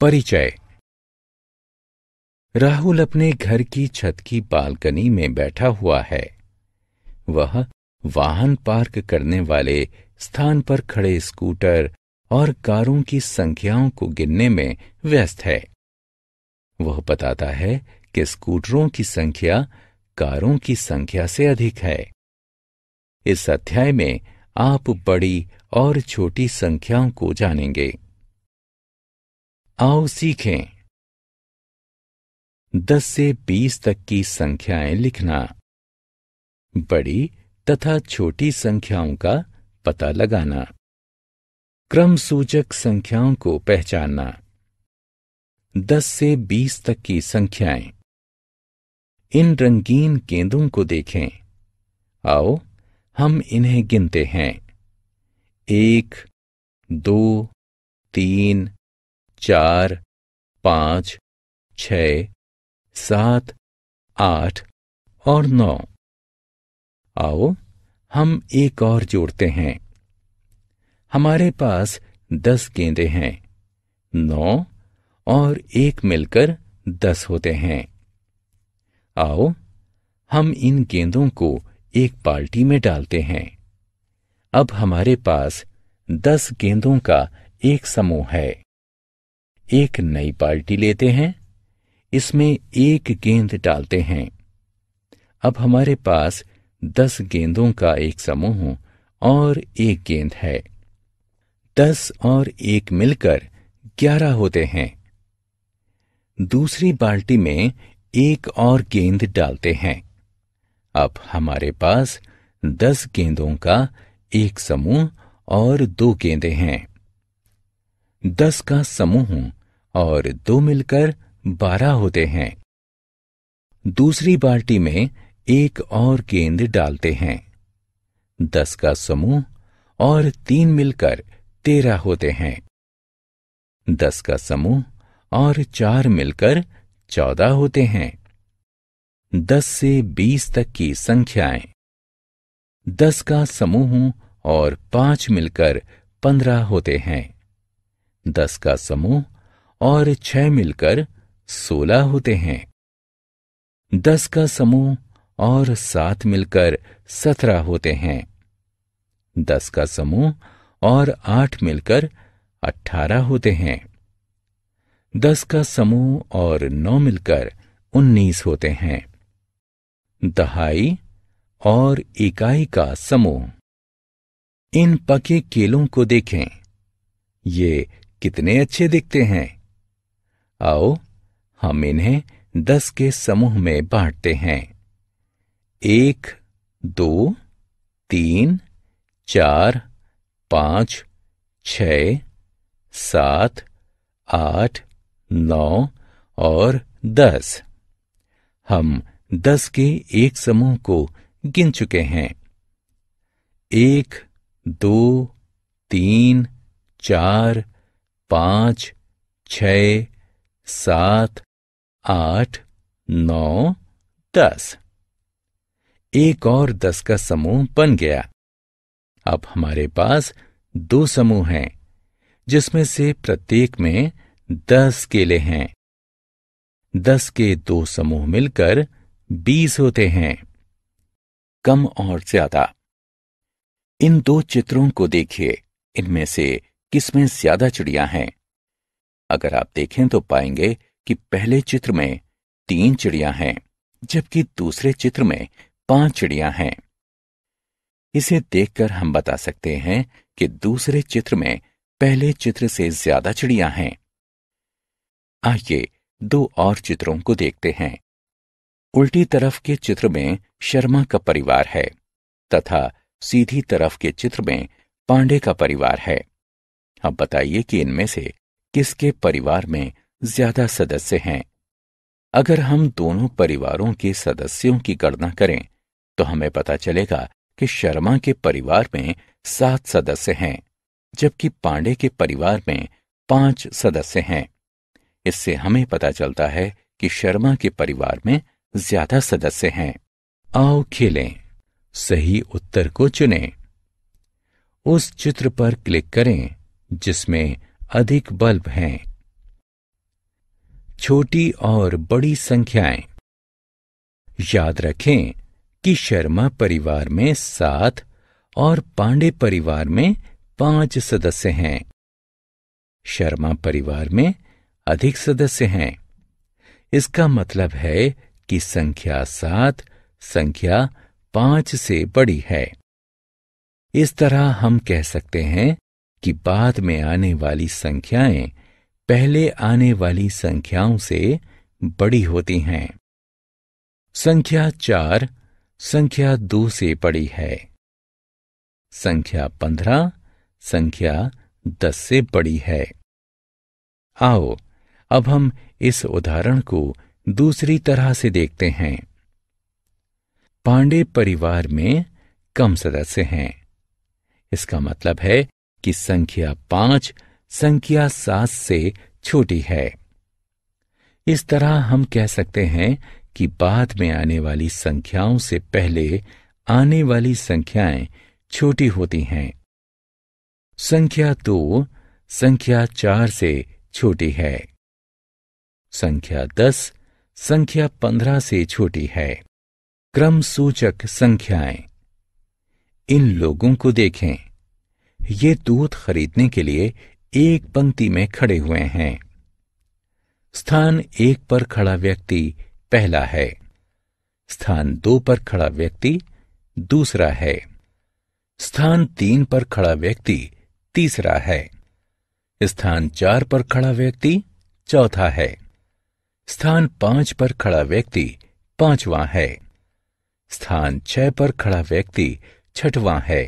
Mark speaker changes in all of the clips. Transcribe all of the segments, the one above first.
Speaker 1: परिचय राहुल अपने घर की छत की बालकनी में बैठा हुआ है वह वाहन पार्क करने वाले स्थान पर खड़े स्कूटर और कारों की संख्याओं को गिनने में व्यस्त है वह बताता है कि स्कूटरों की संख्या कारों की संख्या से अधिक है इस अध्याय में आप बड़ी और छोटी संख्याओं को जानेंगे आओ सीखें दस से बीस तक की संख्याएं लिखना बड़ी तथा छोटी संख्याओं का पता लगाना क्रम सूचक संख्याओं को पहचानना दस से बीस तक की संख्याएं इन रंगीन गेंदों को देखें आओ हम इन्हें गिनते हैं एक दो तीन चार पांच छ सात आठ और नौ आओ हम एक और जोड़ते हैं हमारे पास दस गेंदे हैं नौ और एक मिलकर दस होते हैं आओ हम इन गेंदों को एक बाल्टी में डालते हैं अब हमारे पास दस गेंदों का एक समूह है एक नई बाल्टी लेते हैं इसमें एक गेंद डालते हैं अब हमारे पास दस गेंदों का एक समूह और एक गेंद है दस और एक मिलकर ग्यारह होते हैं दूसरी बाल्टी में एक और गेंद डालते हैं अब हमारे पास दस गेंदों का एक समूह और दो गेंदे हैं दस का समूह और दो मिलकर बारह होते हैं दूसरी बाल्टी में एक और गेंद डालते हैं दस का समूह और तीन मिलकर तेरह होते हैं दस का समूह और चार मिलकर चौदह होते हैं दस से बीस तक की संख्याएं दस का समूह और पांच मिलकर पंद्रह होते हैं दस का समूह और छह मिलकर सोलह होते हैं दस का समूह और सात मिलकर सत्रह होते हैं दस का समूह और आठ मिलकर अठारह होते हैं दस का समूह और नौ मिलकर उन्नीस होते हैं दहाई और इकाई का समूह इन पके केलों को देखें ये कितने अच्छे दिखते हैं आओ हम इन्हें दस के समूह में बांटते हैं एक दो तीन चार पांच छ सात आठ नौ और दस हम दस के एक समूह को गिन चुके हैं एक दो तीन चार पांच छ सात आठ नौ दस एक और दस का समूह बन गया अब हमारे पास दो समूह हैं जिसमें से प्रत्येक में दस केले हैं दस के दो समूह मिलकर बीस होते हैं कम और ज्यादा इन दो चित्रों को देखिए इनमें से किसमें ज्यादा चिड़िया हैं अगर आप देखें तो पाएंगे कि पहले चित्र में तीन चिड़िया हैं जबकि दूसरे चित्र में पांच चिड़िया हैं इसे देखकर हम बता सकते हैं कि दूसरे चित्र में पहले चित्र से ज्यादा चिड़िया हैं आइए दो और चित्रों को देखते हैं उल्टी तरफ के चित्र में शर्मा का परिवार है तथा सीधी तरफ के चित्र में पांडे का परिवार है अब बताइए कि इनमें से किसके परिवार में ज्यादा सदस्य हैं अगर हम दोनों परिवारों के सदस्यों की गणना करें तो हमें पता चलेगा कि शर्मा के परिवार में सात सदस्य हैं जबकि पांडे के परिवार में पांच सदस्य हैं इससे हमें पता चलता है कि शर्मा के परिवार में ज्यादा सदस्य हैं आओ खेलें सही उत्तर को चुनें उस चित्र पर क्लिक करें जिसमें अधिक बल्ब हैं छोटी और बड़ी संख्याएं याद रखें कि शर्मा परिवार में सात और पांडे परिवार में पांच सदस्य हैं शर्मा परिवार में अधिक सदस्य हैं इसका मतलब है कि संख्या सात संख्या पांच से बड़ी है इस तरह हम कह सकते हैं कि बाद में आने वाली संख्याएं पहले आने वाली संख्याओं से बड़ी होती हैं संख्या चार संख्या दो से बड़ी है संख्या पंद्रह संख्या दस से बड़ी है आओ अब हम इस उदाहरण को दूसरी तरह से देखते हैं पांडे परिवार में कम सदस्य हैं इसका मतलब है कि संख्या पांच संख्या सात से छोटी है इस तरह हम कह सकते हैं कि बाद में आने वाली संख्याओं से पहले आने वाली संख्याएं छोटी होती हैं संख्या दो संख्या चार से छोटी है संख्या दस संख्या पंद्रह से छोटी है क्रम सूचक संख्याएं इन लोगों को देखें ये दूध खरीदने के लिए एक पंक्ति में खड़े हुए हैं स्थान एक पर खड़ा व्यक्ति पहला है स्थान दो पर खड़ा व्यक्ति दूसरा है स्थान तीन पर खड़ा व्यक्ति तीसरा है स्थान चार पर खड़ा व्यक्ति चौथा है स्थान पांच पर खड़ा व्यक्ति पांचवा है स्थान छह पर खड़ा व्यक्ति छठवां है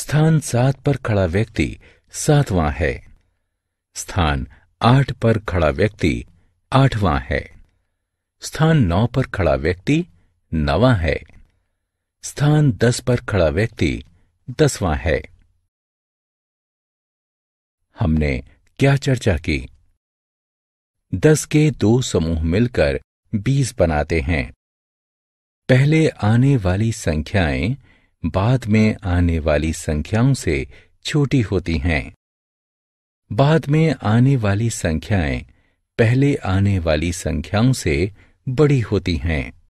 Speaker 1: स्थान सात पर खड़ा व्यक्ति सातवां है स्थान आठ पर खड़ा व्यक्ति आठवां है स्थान नौ पर खड़ा व्यक्ति नवा है स्थान दस पर खड़ा व्यक्ति दसवां है हमने क्या चर्चा की दस के दो समूह मिलकर बीस बनाते हैं पहले आने वाली संख्याएं बाद में आने वाली संख्याओं से छोटी होती हैं बाद में आने वाली संख्याएं पहले आने वाली संख्याओं से बड़ी होती हैं